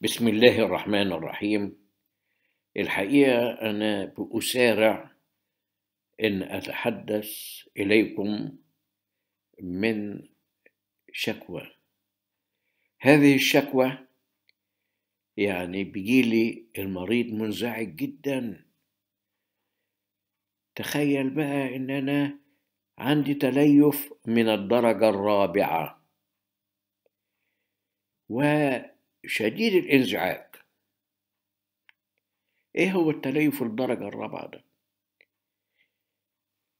بسم الله الرحمن الرحيم الحقيقة أنا بأسارع إن أتحدث إليكم من شكوى هذه الشكوى يعني بيجيلي المريض منزعج جدا تخيل بقى إن أنا عندي تليف من الدرجة الرابعة و شديد الانزعاج ايه هو التليف الدرجة الرابعة ده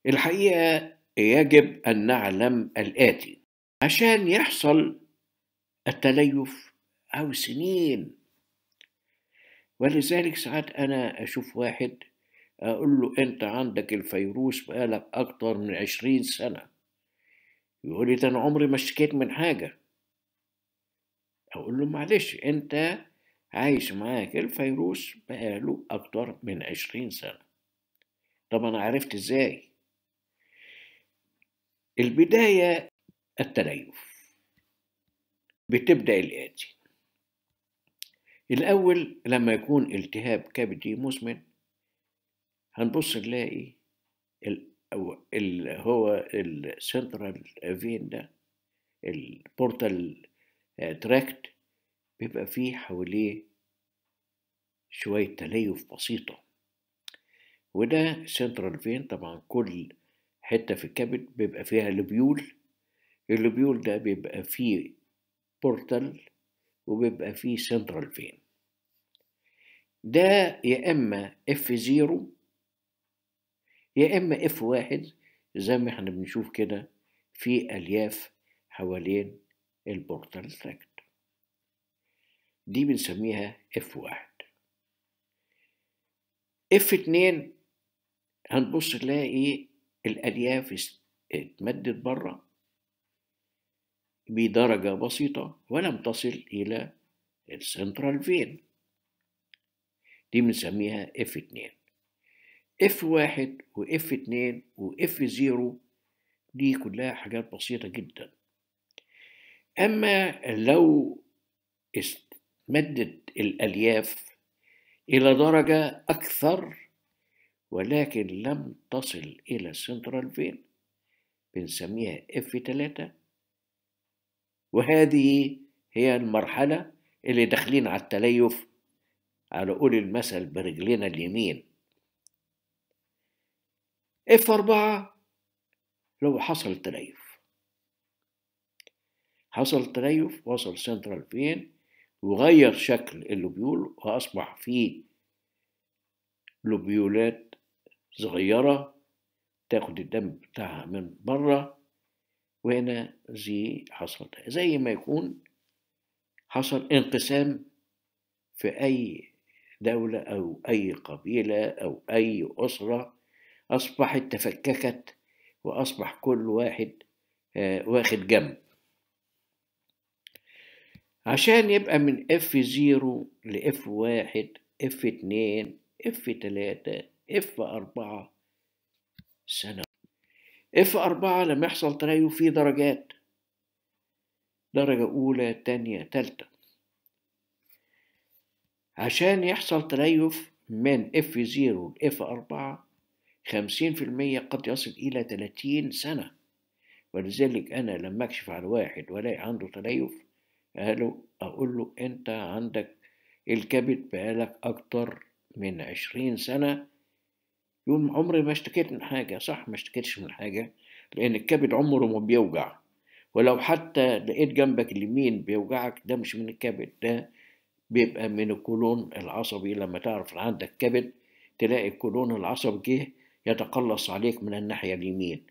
الحقيقة يجب أن نعلم الآتي عشان يحصل التليف أو سنين ولذلك ساعات أنا أشوف واحد أقول له أنت عندك الفيروس بقالك أكتر من عشرين سنة يقول لي ده أنا عمري ما اشتكيت من حاجة أقول له معلش أنت عايش معاك الفيروس بقاله أكتر من عشرين سنة طب أنا عرفت إزاي؟ البداية التليف بتبدأ الآتي الأول لما يكون التهاب كبدي مزمن هنبص نلاقي اللي هو السنترال فين ده البورتال تراكت بيبقى فيه حواليه شوية تليف بسيطة وده سنترال فين طبعا كل حتة في الكبد بيبقى فيها لبيول اللبيول ده بيبقى فيه بورتال وبيبقى فيه سنترال فين ده يا اما اف زيرو يا اما اف واحد زي ما احنا بنشوف كده في الياف حوالين البورتال تراكت دي بنسميها اف واحد اف اتنين هنبص نلاقي إيه؟ الألياف اتمدت بره بدرجة بسيطة ولم تصل إلى السنترال فين دي بنسميها اف اتنين اف واحد واف اتنين واف زيرو دي كلها حاجات بسيطة جدا أما لو مدت الألياف إلى درجة أكثر ولكن لم تصل إلى السنترال فين بنسميها f 3 وهذه هي المرحلة اللي داخلين على التليف على قول المثل برجلنا اليمين f 4 لو حصل تليف حصل تليف وصل سنترال فين وغير شكل اللوبيول وأصبح فيه لوبيولات صغيرة تاخد الدم بتاعها من بره وهنا زي حصل زي ما يكون حصل انقسام في أي دولة أو أي قبيلة أو أي أسرة أصبحت تفككت وأصبح كل واحد آه، واخد جنب عشان يبقى من اف زيرو لاف واحد اف اتنين اف تلاتة اف اربعة سنة اف اربعة لما يحصل تريو فيه درجات درجة أولى تانية تالتة عشان يحصل تليف من اف زيرو لاف أربعة خمسين في المية قد يصل إلى تلاتين سنة ولذلك أنا لما أكشف على واحد وألاقي عنده تليف قالوا أقول له أنت عندك الكبد بقالك أكتر من عشرين سنة يقول عمري ما اشتكيت من حاجة صح ما اشتكيتش من حاجة لأن الكبد عمره ما بيوجع ولو حتى لقيت جنبك اليمين بيوجعك ده مش من الكبد ده بيبقى من الكولون العصبي لما تعرف عندك كبد تلاقي الكولون العصبي جه يتقلص عليك من الناحية اليمين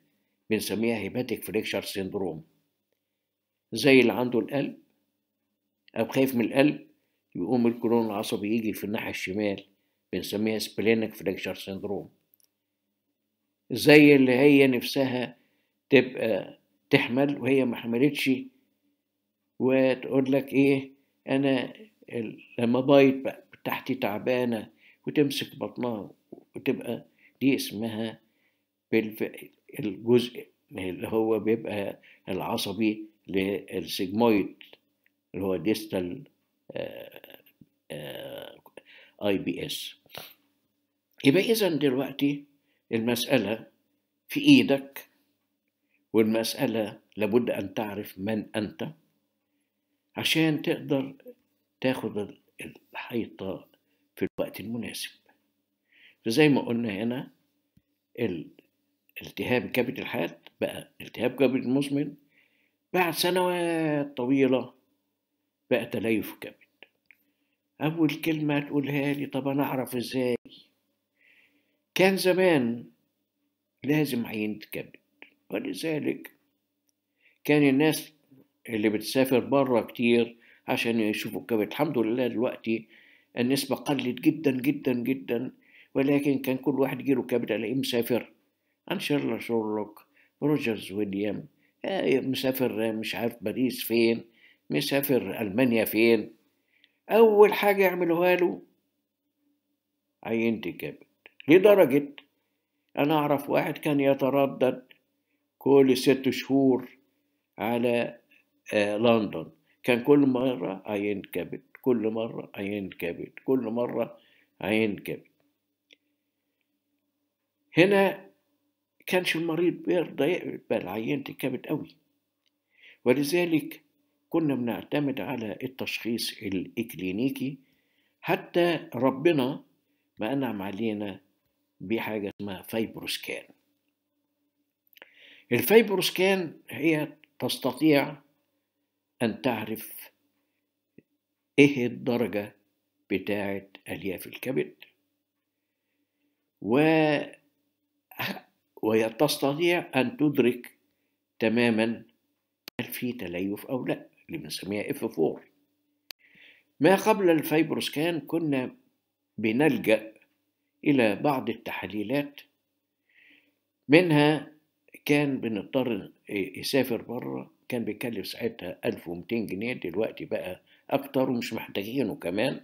بنسميها هيباتيك فريكشر سيندروم زي اللي عنده القلب أو خايف من القلب يقوم الكولون العصبي يجي في الناحية الشمال بنسميها سبلينك فليكشر سيندروم زي اللي هي نفسها تبقى تحمل وهي ما حملتش وتقول لك ايه انا لما بايت بقى تحتي تعبانة وتمسك بطنها وتبقى دي اسمها الجزء اللي هو بيبقى العصبي للسيجمويد اللي هو ديستال آه، آه، آه، اي بي اس يبقى اذا دلوقتي المساله في ايدك والمساله لابد ان تعرف من انت عشان تقدر تاخد الحيطه في الوقت المناسب فزي ما قلنا هنا التهاب كبد الحاد بقى التهاب كبد مزمن بعد سنوات طويلة بقى تليف كبد أول كلمة تقولها لي طب أنا أعرف إزاي كان زمان لازم عينة كبد ولذلك كان الناس اللي بتسافر بره كتير عشان يشوفوا الكبد الحمد لله دلوقتي النسبة قلت جدا جدا جدا ولكن كان كل واحد يجيله كبد ألاقيه مسافر أنشيرلا شورلوك روجرز ويليام آه، مسافر مش عارف باريس فين مسافر ألمانيا فين أول حاجة يعملوها له عينتي الكبد لدرجة أنا أعرف واحد كان يتردد كل ست شهور على آه، لندن كان كل مرة عين كبد كل مرة عين كبد كل مرة عين كبد هنا كانش المريض بيرضى يقبل عينة الكبد قوي ولذلك كنا بنعتمد على التشخيص الإكلينيكي حتى ربنا ما أنعم علينا بحاجة اسمها فايبروسكان الفايبروسكان هي تستطيع أن تعرف إيه الدرجة بتاعة ألياف الكبد و تستطيع أن تدرك تماما هل في تليف أو لا اللي بنسميها اف 4 ما قبل الفيبروسكان كنا بنلجأ إلى بعض التحليلات منها كان بنضطر يسافر بره كان بيكلف ساعتها 1200 جنيه دلوقتي بقى أكتر ومش محتاجينه كمان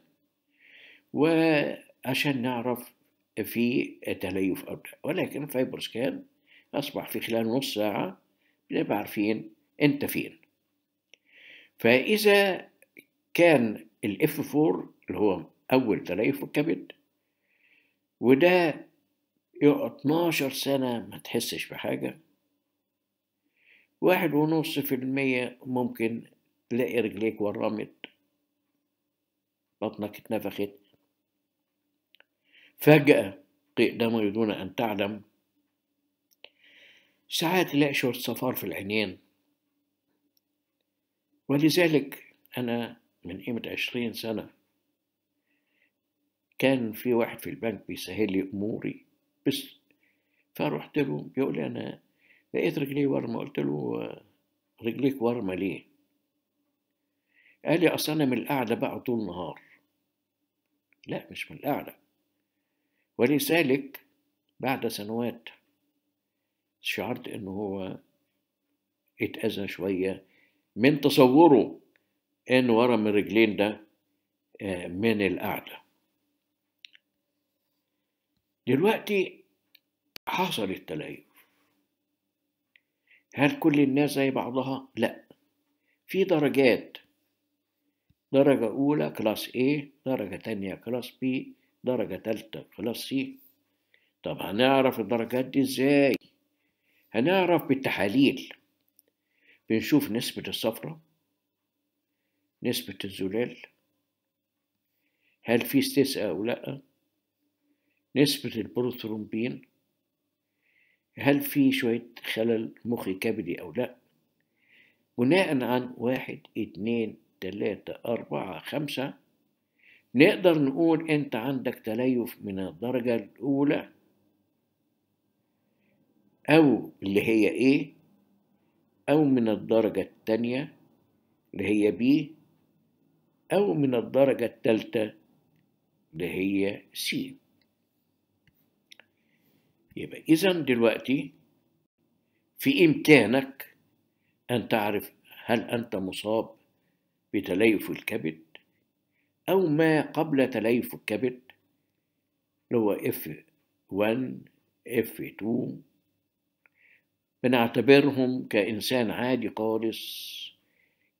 وعشان نعرف في تليف أو ولكن الفايبر سكان أصبح في خلال نص ساعة بنبقى عارفين أنت فين فإذا كان الاف 4 اللي هو أول تليف في الكبد وده يقعد 12 سنة ما تحسش بحاجة واحد ونص في المية ممكن تلاقي رجليك ورمت بطنك اتنفخت فجأة قدامه دون أن تعلم ساعات تلاقي شورت صفار في العينين ولذلك أنا من قيمة عشرين سنة كان في واحد في البنك بيسهل لي أموري بس فرحت له بيقول لي أنا لقيت رجلي ورمة قلت له رجليك ورمة ليه؟ قال لي أصل أنا من القعدة بقى طول النهار لا مش من القعدة ولذلك بعد سنوات شعرت إن هو اتأذى شوية من تصوره ان ورم الرجلين ده آه، من القعده دلوقتي حصل التليف هل كل الناس زي بعضها لا في درجات درجة أولى كلاس A درجة تانية كلاس B درجة تالتة كلاس C طب هنعرف الدرجات دي ازاي هنعرف بالتحاليل بنشوف نسبة الصفرة نسبة الزلال هل في ستيس أو لأ نسبة البروترومبين هل في شوية خلل مخي كبدي أو لأ بناء عن واحد اتنين تلاتة أربعة خمسة نقدر نقول أنت عندك تليف من الدرجة الأولى أو اللي هي إيه أو من الدرجة التانية اللي هي B أو من الدرجة التالتة اللي هي C يبقى إذا دلوقتي في إمكانك أن تعرف هل أنت مصاب بتليف الكبد أو ما قبل تليف الكبد اللي هو F1 F2 بنعتبرهم كإنسان عادي خالص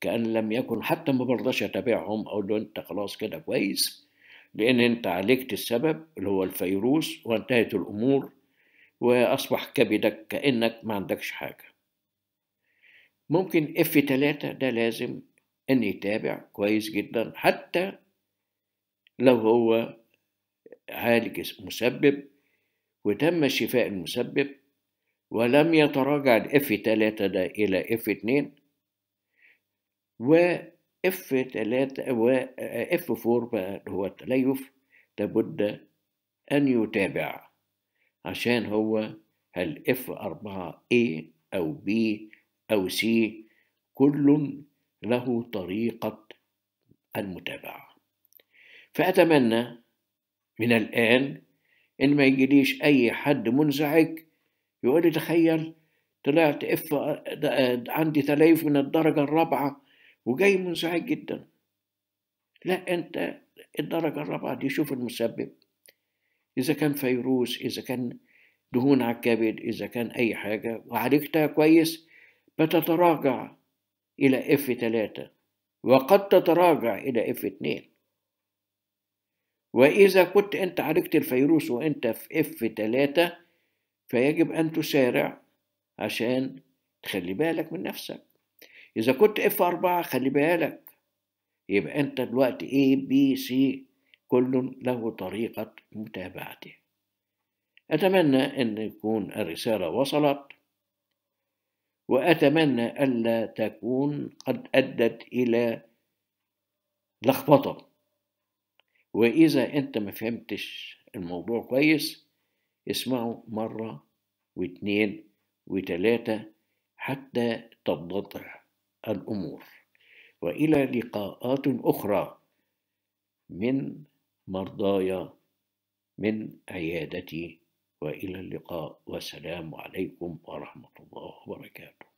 كأن لم يكن حتى ما برضاش أتابعهم أقول له أنت خلاص كده كويس لأن أنت عالجت السبب اللي هو الفيروس وانتهت الأمور وأصبح كبدك كأنك ما عندكش حاجة ممكن اف 3 ده لازم ان يتابع كويس جدا حتى لو هو عالج مسبب وتم شفاء المسبب ولم يتراجع ال F3 ده إلى F2 و F3 و F4 بقى هو التليف لابد أن يتابع عشان هو هل F4 A أو B أو C كل له طريقة المتابعة فأتمنى من الآن إن ما يجيليش أي حد منزعج يقول تخيل طلعت اف عندي تليف من الدرجة الرابعة وجاي منزعج جدا لا انت الدرجة الرابعة دي شوف المسبب اذا كان فيروس اذا كان دهون على الكبد اذا كان اي حاجة وعالجتها كويس بتتراجع الى اف ثلاثة وقد تتراجع الى اف اتنين وإذا كنت أنت عالجت الفيروس وأنت في اف ثلاثة فيجب أن تسارع عشان تخلي بالك من نفسك إذا كنت اف 4 خلي بالك يبقى أنت دلوقتي A B C كل له طريقة متابعته أتمنى أن يكون الرسالة وصلت وأتمنى ألا تكون قد أدت إلى لخبطة وإذا أنت ما فهمتش الموضوع كويس اسمعوا مرة واثنين وتلاتة حتى تتضح الأمور وإلى لقاءات أخرى من مرضاي من عيادتي وإلى اللقاء والسلام عليكم ورحمة الله وبركاته